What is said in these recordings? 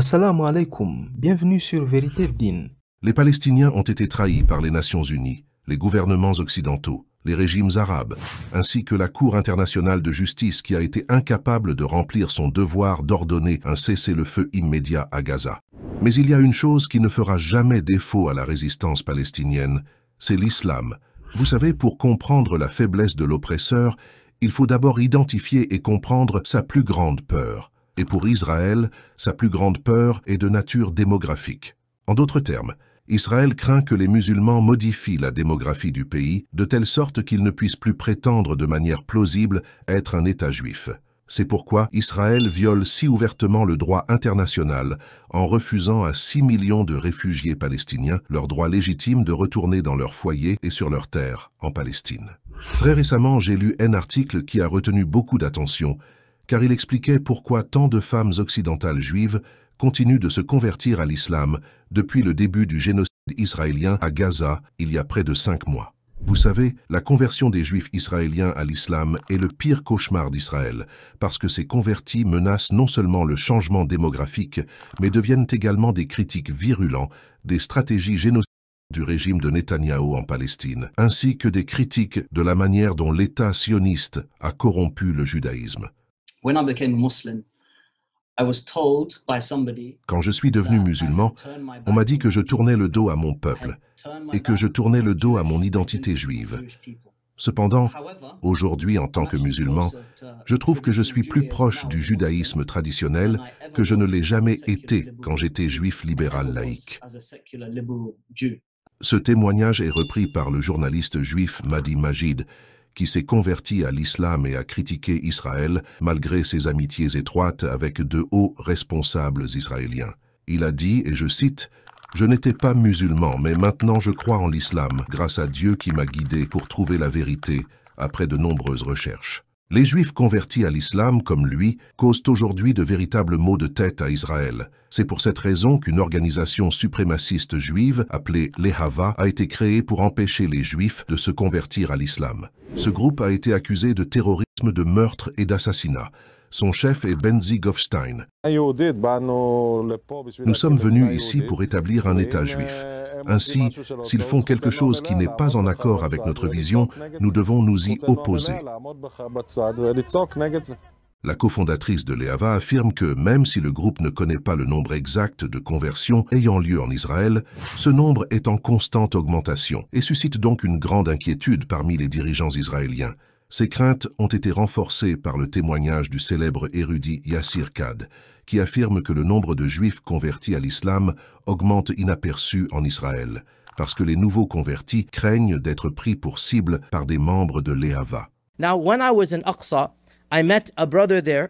Assalamu alaikum, bienvenue sur Vérité Din. Les Palestiniens ont été trahis par les Nations Unies, les gouvernements occidentaux, les régimes arabes, ainsi que la Cour internationale de justice qui a été incapable de remplir son devoir d'ordonner un cessez-le-feu immédiat à Gaza. Mais il y a une chose qui ne fera jamais défaut à la résistance palestinienne, c'est l'islam. Vous savez, pour comprendre la faiblesse de l'oppresseur, il faut d'abord identifier et comprendre sa plus grande peur, et pour Israël, sa plus grande peur est de nature démographique. En d'autres termes, Israël craint que les musulmans modifient la démographie du pays de telle sorte qu'ils ne puissent plus prétendre de manière plausible être un État juif. C'est pourquoi Israël viole si ouvertement le droit international en refusant à 6 millions de réfugiés palestiniens leur droit légitime de retourner dans leur foyer et sur leur terre en Palestine. Très récemment, j'ai lu un article qui a retenu beaucoup d'attention car il expliquait pourquoi tant de femmes occidentales juives continuent de se convertir à l'islam depuis le début du génocide israélien à Gaza il y a près de cinq mois. Vous savez, la conversion des juifs israéliens à l'islam est le pire cauchemar d'Israël, parce que ces convertis menacent non seulement le changement démographique, mais deviennent également des critiques virulents des stratégies génocides du régime de Netanyahou en Palestine, ainsi que des critiques de la manière dont l'État sioniste a corrompu le judaïsme. Quand je suis devenu musulman, on m'a dit que je tournais le dos à mon peuple et que je tournais le dos à mon identité juive. Cependant, aujourd'hui, en tant que musulman, je trouve que je suis plus proche du judaïsme traditionnel que je ne l'ai jamais été quand j'étais juif libéral laïque. Ce témoignage est repris par le journaliste juif Madi Majid, qui s'est converti à l'islam et a critiqué Israël malgré ses amitiés étroites avec de hauts responsables israéliens. Il a dit, et je cite, je n'étais pas musulman, mais maintenant je crois en l'islam, grâce à Dieu qui m'a guidé pour trouver la vérité, après de nombreuses recherches. Les Juifs convertis à l'islam comme lui causent aujourd'hui de véritables maux de tête à Israël. C'est pour cette raison qu'une organisation suprémaciste juive appelée l'Ehava a été créée pour empêcher les Juifs de se convertir à l'islam. Ce groupe a été accusé de terrorisme, de meurtre et d'assassinat. Son chef est Benzi Goffstein. Nous sommes venus ici pour établir un État juif. Ainsi, s'ils font quelque chose qui n'est pas en accord avec notre vision, nous devons nous y opposer. La cofondatrice de l'EAVA affirme que même si le groupe ne connaît pas le nombre exact de conversions ayant lieu en Israël, ce nombre est en constante augmentation et suscite donc une grande inquiétude parmi les dirigeants israéliens. Ces craintes ont été renforcées par le témoignage du célèbre érudit Yassir Kad, qui affirme que le nombre de juifs convertis à l'islam augmente inaperçu en Israël, parce que les nouveaux convertis craignent d'être pris pour cible par des membres de l'Ehava. Now, when I was in Aqsa, I met a brother there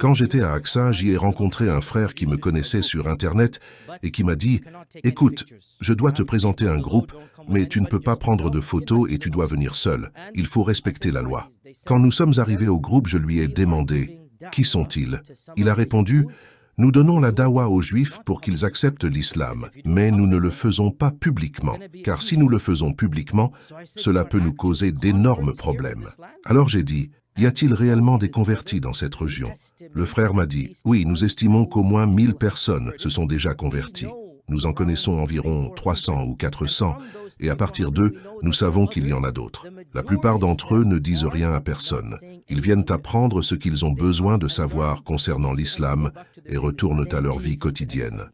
quand j'étais à Axa, j'y ai rencontré un frère qui me connaissait sur Internet et qui m'a dit « Écoute, je dois te présenter un groupe, mais tu ne peux pas prendre de photos et tu dois venir seul. Il faut respecter la loi. » Quand nous sommes arrivés au groupe, je lui ai demandé « Qui sont-ils » Il a répondu « Nous donnons la dawa aux Juifs pour qu'ils acceptent l'islam, mais nous ne le faisons pas publiquement, car si nous le faisons publiquement, cela peut nous causer d'énormes problèmes. » Alors j'ai dit y a-t-il réellement des convertis dans cette région Le frère m'a dit, oui, nous estimons qu'au moins 1000 personnes se sont déjà converties. Nous en connaissons environ 300 ou 400, et à partir d'eux, nous savons qu'il y en a d'autres. La plupart d'entre eux ne disent rien à personne. Ils viennent apprendre ce qu'ils ont besoin de savoir concernant l'islam et retournent à leur vie quotidienne.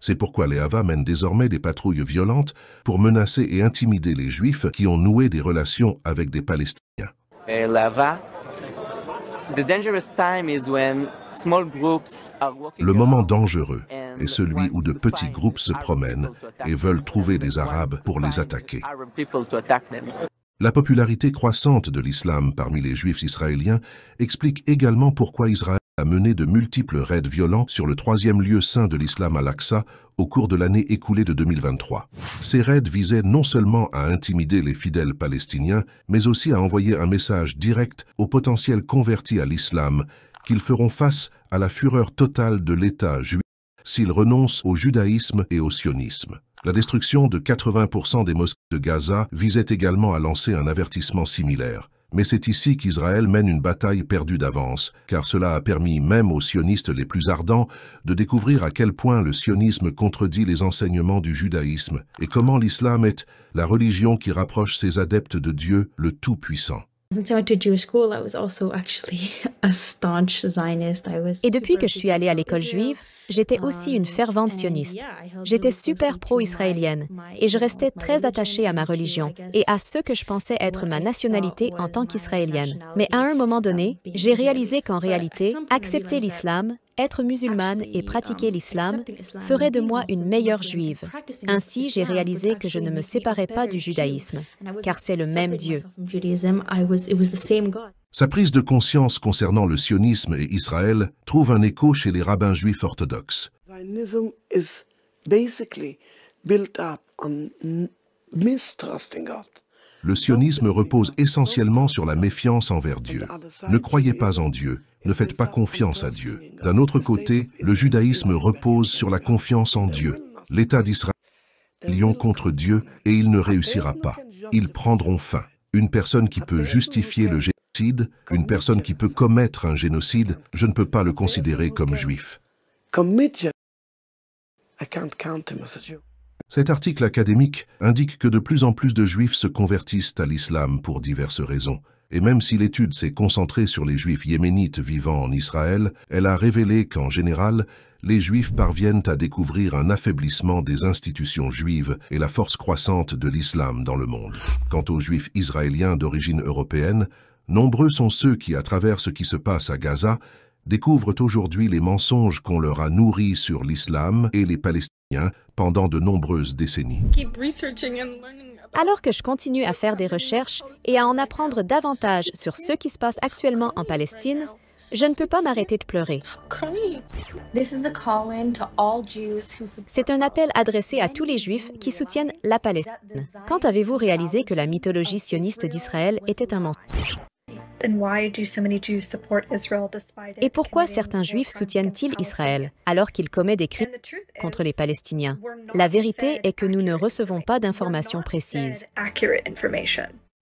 C'est pourquoi les Hava mènent désormais des patrouilles violentes pour menacer et intimider les Juifs qui ont noué des relations avec des Palestiniens. Le moment dangereux est celui où de petits groupes se promènent et veulent trouver des Arabes pour les attaquer. La popularité croissante de l'islam parmi les Juifs israéliens explique également pourquoi Israël a mené de multiples raids violents sur le troisième lieu saint de l'islam à aqsa au cours de l'année écoulée de 2023. Ces raids visaient non seulement à intimider les fidèles palestiniens, mais aussi à envoyer un message direct aux potentiels convertis à l'islam qu'ils feront face à la fureur totale de l'État juif s'ils renoncent au judaïsme et au sionisme. La destruction de 80% des mosquées de Gaza visait également à lancer un avertissement similaire mais c'est ici qu'Israël mène une bataille perdue d'avance, car cela a permis même aux sionistes les plus ardents de découvrir à quel point le sionisme contredit les enseignements du judaïsme et comment l'islam est la religion qui rapproche ses adeptes de Dieu, le Tout-Puissant. Et depuis que je suis allée à l'école juive, j'étais aussi une um, fervente sioniste. J'étais super pro-israélienne et je restais très attachée à ma religion et à ce que je pensais être ma nationalité en tant qu'israélienne. Mais à un moment donné, j'ai réalisé qu'en réalité, accepter l'islam, être musulmane et pratiquer um, l'islam ferait de moi une meilleure juive. Ainsi, j'ai réalisé que je ne me séparais pas du judaïsme, car c'est le même Dieu. Sa prise de conscience concernant le sionisme et Israël trouve un écho chez les rabbins juifs orthodoxes. Le sionisme repose essentiellement sur la méfiance envers Dieu. Ne croyez pas en Dieu, ne faites pas confiance à Dieu. D'un autre côté, le judaïsme repose sur la confiance en Dieu. L'État d'Israël lion contre Dieu et il ne réussira pas. Ils prendront fin. Une personne qui peut justifier le génocide, une personne qui peut commettre un génocide, je ne peux pas le considérer comme juif. Cet article académique indique que de plus en plus de juifs se convertissent à l'islam pour diverses raisons et même si l'étude s'est concentrée sur les juifs yéménites vivant en Israël, elle a révélé qu'en général, les juifs parviennent à découvrir un affaiblissement des institutions juives et la force croissante de l'islam dans le monde. Quant aux juifs israéliens d'origine européenne, nombreux sont ceux qui, à travers ce qui se passe à Gaza, découvrent aujourd'hui les mensonges qu'on leur a nourris sur l'islam et les Palestiniens pendant de nombreuses décennies. Alors que je continue à faire des recherches et à en apprendre davantage sur ce qui se passe actuellement en Palestine, je ne peux pas m'arrêter de pleurer. C'est un appel adressé à tous les Juifs qui soutiennent la Palestine. Quand avez-vous réalisé que la mythologie sioniste d'Israël était un mensonge? Et pourquoi certains juifs soutiennent-ils Israël alors qu'il commet des crimes contre les Palestiniens La vérité est que nous ne recevons pas d'informations précises.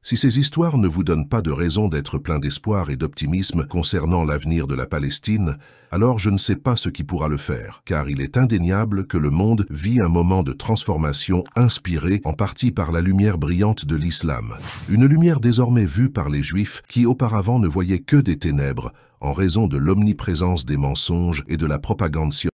Si ces histoires ne vous donnent pas de raison d'être plein d'espoir et d'optimisme concernant l'avenir de la Palestine, alors je ne sais pas ce qui pourra le faire, car il est indéniable que le monde vit un moment de transformation inspiré en partie par la lumière brillante de l'islam, une lumière désormais vue par les juifs qui auparavant ne voyaient que des ténèbres en raison de l'omniprésence des mensonges et de la propagande scientifique.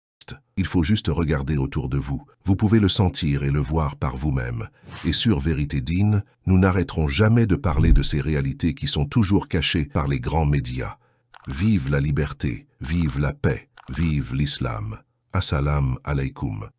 Il faut juste regarder autour de vous. Vous pouvez le sentir et le voir par vous-même. Et sur Vérité Digne, nous n'arrêterons jamais de parler de ces réalités qui sont toujours cachées par les grands médias. Vive la liberté, vive la paix, vive l'islam. Assalam alaikum.